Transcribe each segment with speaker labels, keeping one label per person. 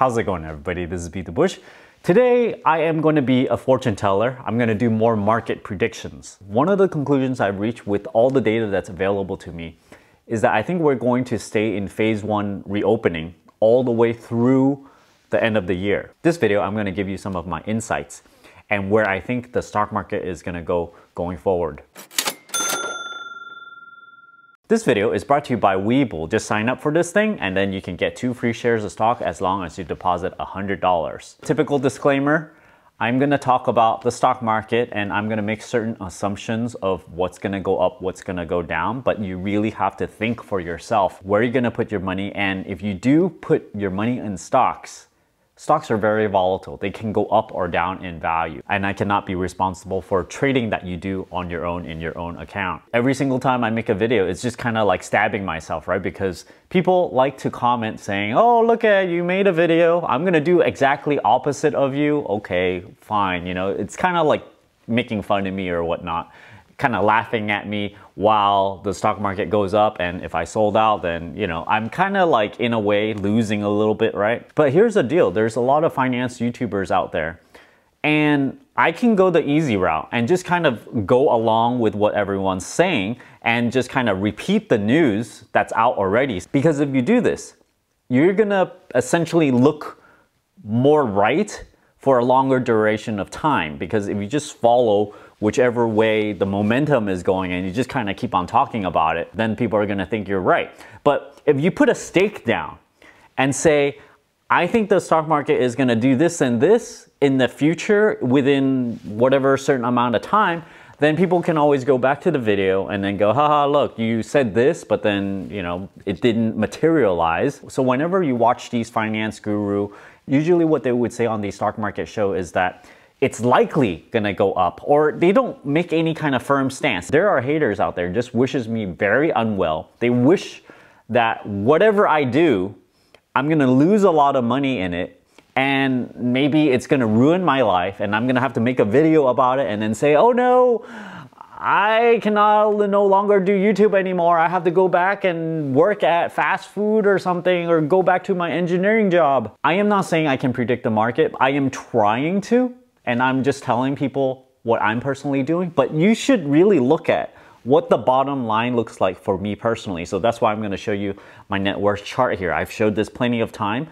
Speaker 1: How's it going everybody? This is Peter Bush. Today, I am going to be a fortune teller. I'm going to do more market predictions. One of the conclusions I've reached with all the data that's available to me is that I think we're going to stay in phase one reopening all the way through the end of the year. This video, I'm going to give you some of my insights and where I think the stock market is going to go going forward. This video is brought to you by Webull. Just sign up for this thing and then you can get two free shares of stock as long as you deposit $100. Typical disclaimer, I'm gonna talk about the stock market and I'm gonna make certain assumptions of what's gonna go up, what's gonna go down, but you really have to think for yourself where you're gonna put your money and if you do put your money in stocks, Stocks are very volatile. They can go up or down in value. And I cannot be responsible for trading that you do on your own in your own account. Every single time I make a video, it's just kind of like stabbing myself, right? Because people like to comment saying, oh, look at you made a video. I'm going to do exactly opposite of you. Okay, fine. You know, it's kind of like making fun of me or whatnot kind of laughing at me while the stock market goes up and if I sold out then you know I'm kind of like in a way losing a little bit right but here's the deal there's a lot of finance youtubers out there and I can go the easy route and just kind of go along with what everyone's saying and just kind of repeat the news that's out already because if you do this you're gonna essentially look more right for a longer duration of time because if you just follow whichever way the momentum is going and you just kind of keep on talking about it, then people are going to think you're right. But if you put a stake down and say, I think the stock market is going to do this and this in the future within whatever certain amount of time, then people can always go back to the video and then go, haha, look, you said this, but then, you know, it didn't materialize. So whenever you watch these finance guru usually what they would say on the stock market show is that it's likely gonna go up or they don't make any kind of firm stance. There are haters out there just wishes me very unwell. They wish that whatever I do, I'm gonna lose a lot of money in it and maybe it's gonna ruin my life and I'm gonna have to make a video about it and then say, oh no, I cannot no longer do YouTube anymore. I have to go back and work at fast food or something or go back to my engineering job. I am not saying I can predict the market. I am trying to, and I'm just telling people what I'm personally doing, but you should really look at what the bottom line looks like for me personally. So that's why I'm gonna show you my net worth chart here. I've showed this plenty of time.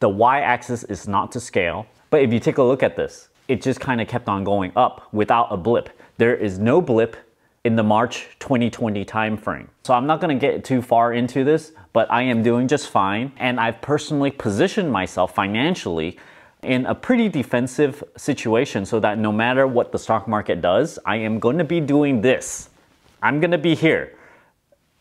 Speaker 1: The y-axis is not to scale, but if you take a look at this, it just kind of kept on going up without a blip there is no blip in the March 2020 timeframe. So I'm not gonna get too far into this, but I am doing just fine. And I've personally positioned myself financially in a pretty defensive situation so that no matter what the stock market does, I am gonna be doing this. I'm gonna be here.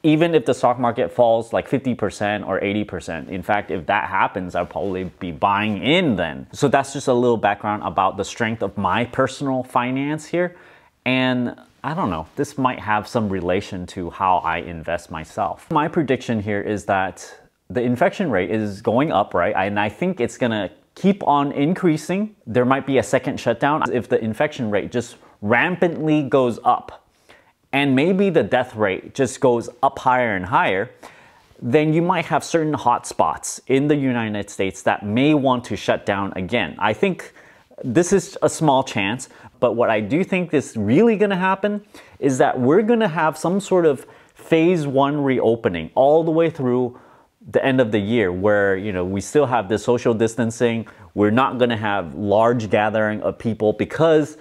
Speaker 1: Even if the stock market falls like 50% or 80%. In fact, if that happens, I'll probably be buying in then. So that's just a little background about the strength of my personal finance here. And I don't know, this might have some relation to how I invest myself. My prediction here is that the infection rate is going up, right? And I think it's gonna keep on increasing. There might be a second shutdown if the infection rate just rampantly goes up and maybe the death rate just goes up higher and higher, then you might have certain hotspots in the United States that may want to shut down again. I think this is a small chance, but what I do think is really going to happen is that we're going to have some sort of phase one reopening all the way through the end of the year where you know we still have the social distancing we're not going to have large gathering of people because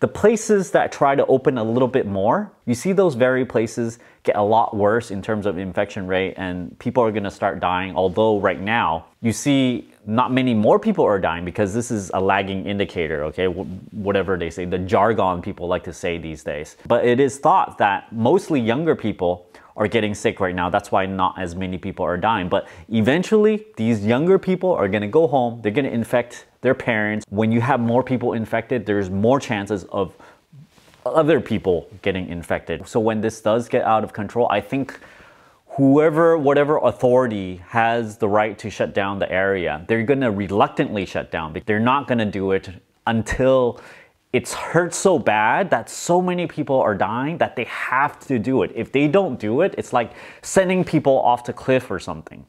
Speaker 1: the places that try to open a little bit more, you see those very places get a lot worse in terms of infection rate and people are gonna start dying. Although right now, you see not many more people are dying because this is a lagging indicator, okay? Whatever they say, the jargon people like to say these days. But it is thought that mostly younger people are getting sick right now. That's why not as many people are dying. But eventually, these younger people are gonna go home, they're gonna infect their parents. When you have more people infected, there's more chances of other people getting infected. So when this does get out of control, I think whoever, whatever authority has the right to shut down the area, they're gonna reluctantly shut down. They're not gonna do it until it's hurt so bad that so many people are dying that they have to do it. If they don't do it, it's like sending people off the cliff or something.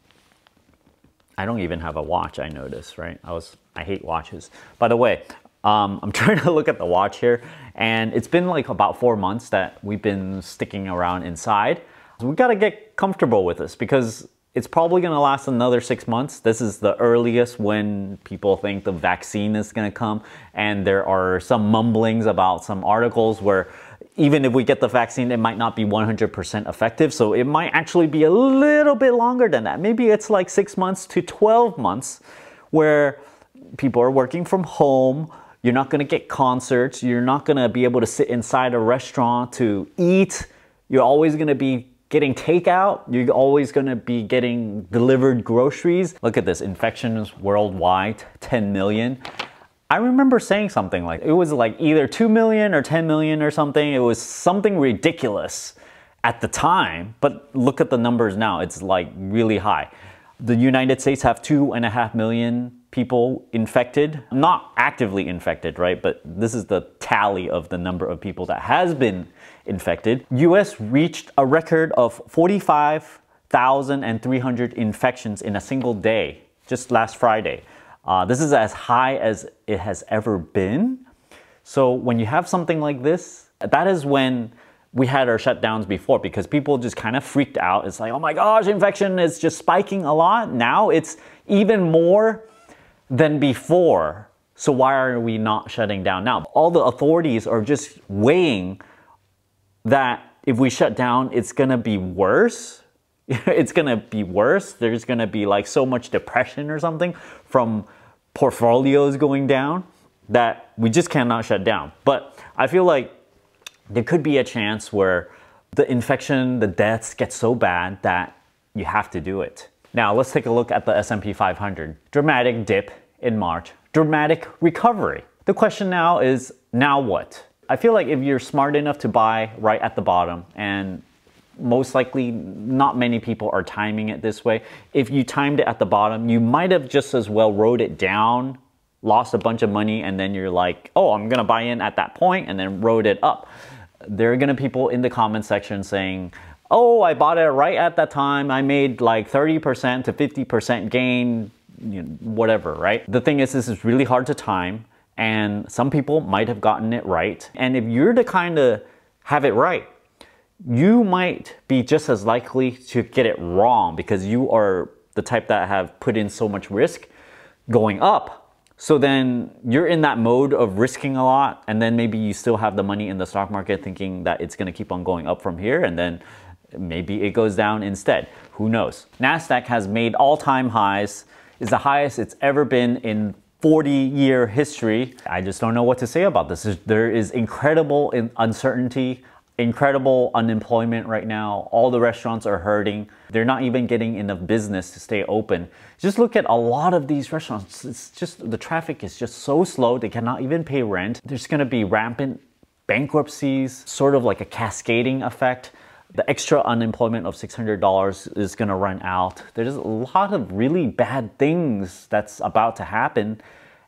Speaker 1: I don't even have a watch, I noticed, right? I was I hate watches. By the way, um, I'm trying to look at the watch here, and it's been like about four months that we've been sticking around inside. So we gotta get comfortable with this because it's probably going to last another six months. This is the earliest when people think the vaccine is going to come. And there are some mumblings about some articles where even if we get the vaccine, it might not be 100% effective. So it might actually be a little bit longer than that. Maybe it's like six months to 12 months where people are working from home. You're not going to get concerts. You're not going to be able to sit inside a restaurant to eat. You're always going to be getting takeout, you're always gonna be getting delivered groceries. Look at this, infections worldwide, 10 million. I remember saying something like, it was like either 2 million or 10 million or something. It was something ridiculous at the time, but look at the numbers now. It's like really high. The United States have two and a half million people infected, not actively infected, right? But this is the tally of the number of people that has been infected. US reached a record of 45,300 infections in a single day, just last Friday. Uh, this is as high as it has ever been. So when you have something like this, that is when we had our shutdowns before because people just kind of freaked out. It's like, oh my gosh, infection is just spiking a lot. Now it's even more than before. So why are we not shutting down now? All the authorities are just weighing that if we shut down, it's gonna be worse. it's gonna be worse. There's gonna be like so much depression or something from portfolios going down that we just cannot shut down. But I feel like there could be a chance where the infection, the deaths get so bad that you have to do it. Now let's take a look at the S&P 500. Dramatic dip in March, dramatic recovery. The question now is, now what? I feel like if you're smart enough to buy right at the bottom, and most likely not many people are timing it this way, if you timed it at the bottom, you might have just as well rode it down, lost a bunch of money, and then you're like, oh, I'm gonna buy in at that point, and then rode it up there are going to be people in the comment section saying, oh, I bought it right at that time. I made like 30% to 50% gain, you know, whatever, right? The thing is, this is really hard to time and some people might have gotten it right. And if you're the kind of have it right, you might be just as likely to get it wrong because you are the type that have put in so much risk going up. So then you're in that mode of risking a lot and then maybe you still have the money in the stock market thinking that it's gonna keep on going up from here and then Maybe it goes down instead. Who knows? NASDAQ has made all-time highs. Is the highest it's ever been in 40-year history. I just don't know what to say about this. There is incredible uncertainty incredible unemployment right now. All the restaurants are hurting. They're not even getting enough business to stay open. Just look at a lot of these restaurants. It's just the traffic is just so slow. They cannot even pay rent. There's going to be rampant bankruptcies, sort of like a cascading effect. The extra unemployment of $600 is gonna run out. There's a lot of really bad things that's about to happen.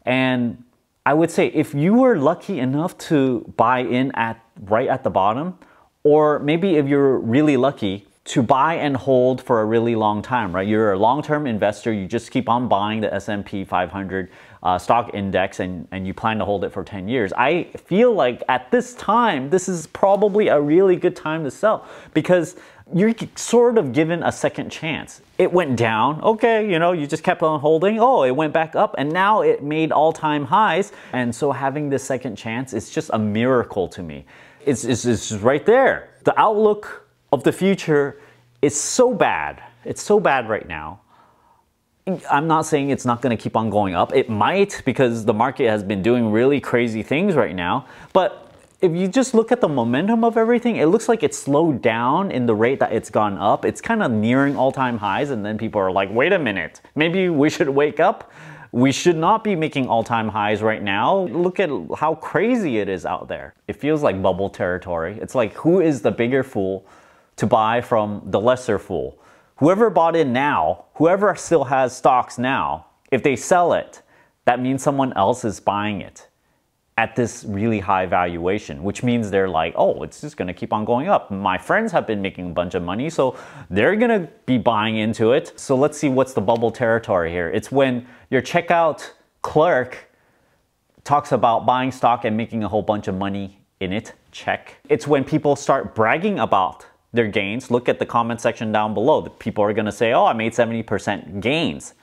Speaker 1: And I would say if you were lucky enough to buy in at right at the bottom, or maybe if you're really lucky to buy and hold for a really long time, right? You're a long-term investor, you just keep on buying the S&P 500 uh, stock index and, and you plan to hold it for 10 years, I feel like at this time, this is probably a really good time to sell because you're sort of given a second chance. It went down, okay, you know, you just kept on holding. Oh, it went back up and now it made all time highs. And so having this second chance is just a miracle to me. It's, it's, it's right there. The outlook of the future is so bad. It's so bad right now. I'm not saying it's not going to keep on going up. It might because the market has been doing really crazy things right now. But if you just look at the momentum of everything, it looks like it slowed down in the rate that it's gone up. It's kind of nearing all-time highs and then people are like, wait a minute, maybe we should wake up. We should not be making all-time highs right now. Look at how crazy it is out there. It feels like bubble territory. It's like who is the bigger fool to buy from the lesser fool? Whoever bought in now, whoever still has stocks now, if they sell it, that means someone else is buying it at this really high valuation, which means they're like, oh, it's just gonna keep on going up. My friends have been making a bunch of money, so they're gonna be buying into it. So let's see what's the bubble territory here. It's when your checkout clerk talks about buying stock and making a whole bunch of money in it, check. It's when people start bragging about their gains, look at the comment section down below. The people are gonna say, oh, I made 70% gains.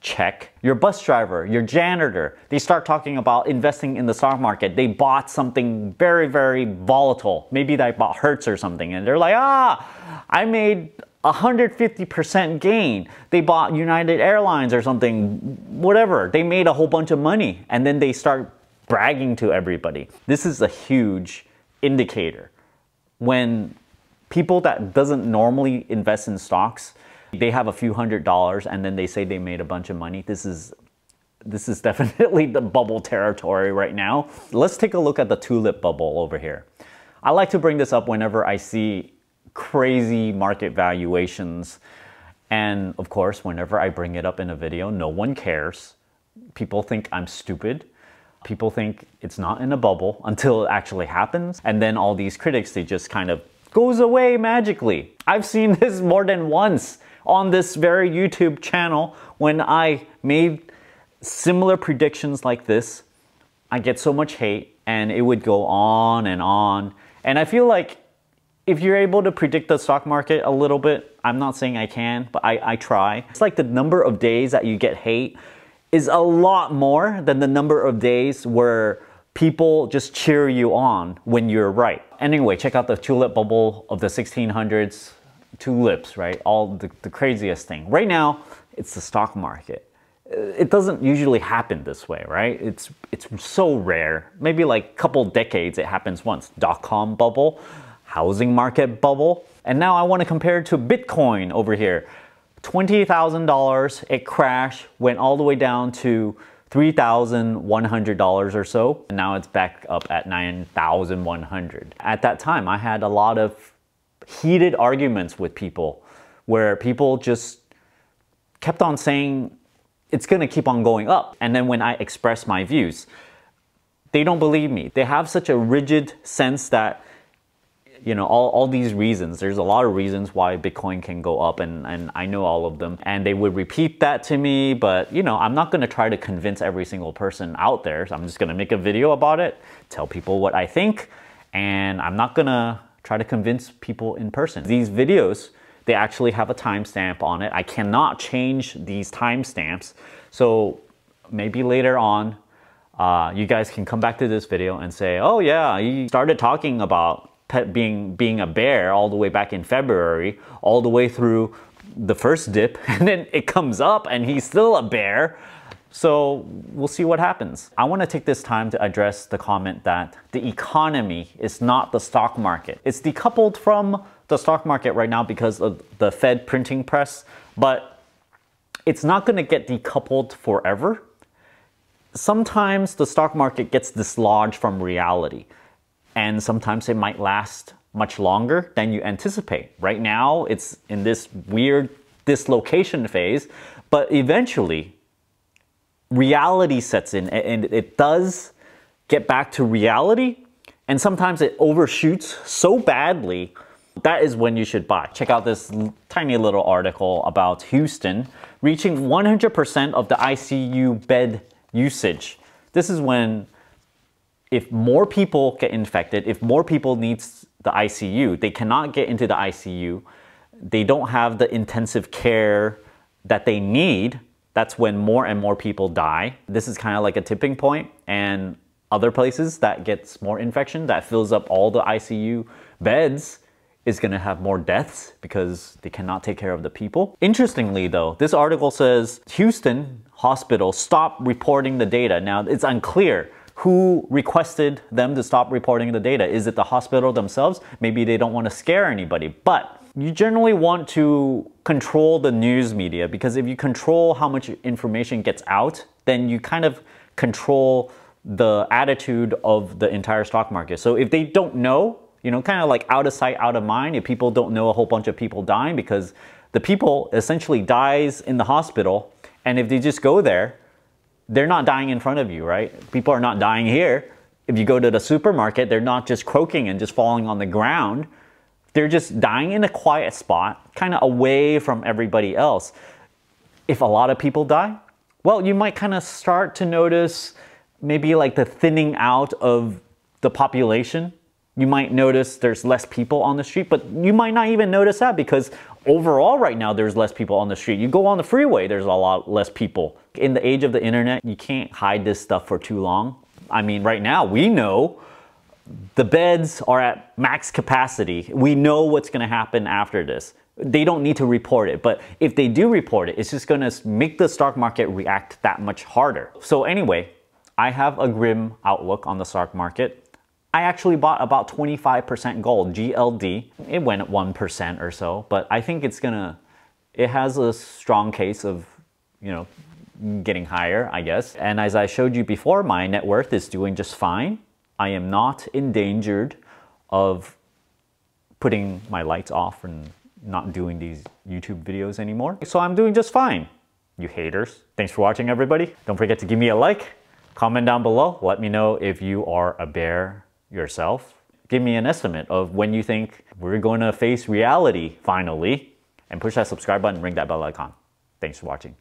Speaker 1: Check your bus driver, your janitor. They start talking about investing in the stock market. They bought something very, very volatile. Maybe they bought Hertz or something, and they're like, ah, I made 150% gain. They bought United Airlines or something, whatever. They made a whole bunch of money, and then they start bragging to everybody. This is a huge indicator. When people that doesn't normally invest in stocks, they have a few hundred dollars and then they say they made a bunch of money. This is this is definitely the bubble territory right now. Let's take a look at the tulip bubble over here. I like to bring this up whenever I see crazy market valuations. And of course, whenever I bring it up in a video, no one cares. People think I'm stupid. People think it's not in a bubble until it actually happens. And then all these critics, they just kind of goes away magically. I've seen this more than once on this very YouTube channel when I made similar predictions like this. I get so much hate and it would go on and on. And I feel like if you're able to predict the stock market a little bit, I'm not saying I can, but I, I try. It's like the number of days that you get hate is a lot more than the number of days where people just cheer you on when you're right. Anyway, check out the tulip bubble of the 1600s, tulips, right? All the, the craziest thing. Right now, it's the stock market. Uh, it doesn't usually happen this way, right? It's, it's so rare. Maybe like couple decades it happens once. Dot-com bubble, housing market bubble. And now I wanna compare it to Bitcoin over here. $20,000, it crashed, went all the way down to $3,100 or so. And now it's back up at 9,100. At that time, I had a lot of heated arguments with people where people just kept on saying it's gonna keep on going up. And then when I express my views, they don't believe me. They have such a rigid sense that you know, all, all these reasons. There's a lot of reasons why Bitcoin can go up and, and I know all of them. And they would repeat that to me, but you know, I'm not gonna try to convince every single person out there. So I'm just gonna make a video about it, tell people what I think, and I'm not gonna try to convince people in person. These videos, they actually have a timestamp on it. I cannot change these timestamps. So maybe later on, uh, you guys can come back to this video and say, oh yeah, he started talking about being being a bear all the way back in February, all the way through the first dip, and then it comes up and he's still a bear. So we'll see what happens. I want to take this time to address the comment that the economy is not the stock market. It's decoupled from the stock market right now because of the Fed printing press, but it's not going to get decoupled forever. Sometimes the stock market gets dislodged from reality and sometimes it might last much longer than you anticipate. Right now, it's in this weird dislocation phase, but eventually, reality sets in and it does get back to reality. And sometimes it overshoots so badly that is when you should buy. Check out this tiny little article about Houston reaching 100% of the ICU bed usage. This is when if more people get infected, if more people needs the ICU, they cannot get into the ICU, they don't have the intensive care that they need, that's when more and more people die. This is kind of like a tipping point and other places that gets more infection that fills up all the ICU beds is going to have more deaths because they cannot take care of the people. Interestingly though, this article says Houston hospital stopped reporting the data. Now it's unclear who requested them to stop reporting the data? Is it the hospital themselves? Maybe they don't want to scare anybody, but you generally want to control the news media because if you control how much information gets out, then you kind of control the attitude of the entire stock market. So if they don't know, you know, kind of like out of sight, out of mind, if people don't know a whole bunch of people dying because the people essentially dies in the hospital and if they just go there, they're not dying in front of you, right? People are not dying here. If you go to the supermarket, they're not just croaking and just falling on the ground. They're just dying in a quiet spot, kind of away from everybody else. If a lot of people die, well, you might kind of start to notice maybe like the thinning out of the population. You might notice there's less people on the street, but you might not even notice that because overall right now there's less people on the street. You go on the freeway, there's a lot less people. In the age of the internet, you can't hide this stuff for too long. I mean, right now we know the beds are at max capacity. We know what's going to happen after this. They don't need to report it, but if they do report it, it's just going to make the stock market react that much harder. So anyway, I have a grim outlook on the stock market. I actually bought about 25% gold, GLD. It went at 1% or so, but I think it's gonna, it has a strong case of, you know, getting higher, I guess. And as I showed you before, my net worth is doing just fine. I am not endangered of putting my lights off and not doing these YouTube videos anymore. So I'm doing just fine, you haters. Thanks for watching, everybody. Don't forget to give me a like, comment down below. Let me know if you are a bear yourself. Give me an estimate of when you think we're going to face reality finally and push that subscribe button, ring that bell icon. Thanks for watching.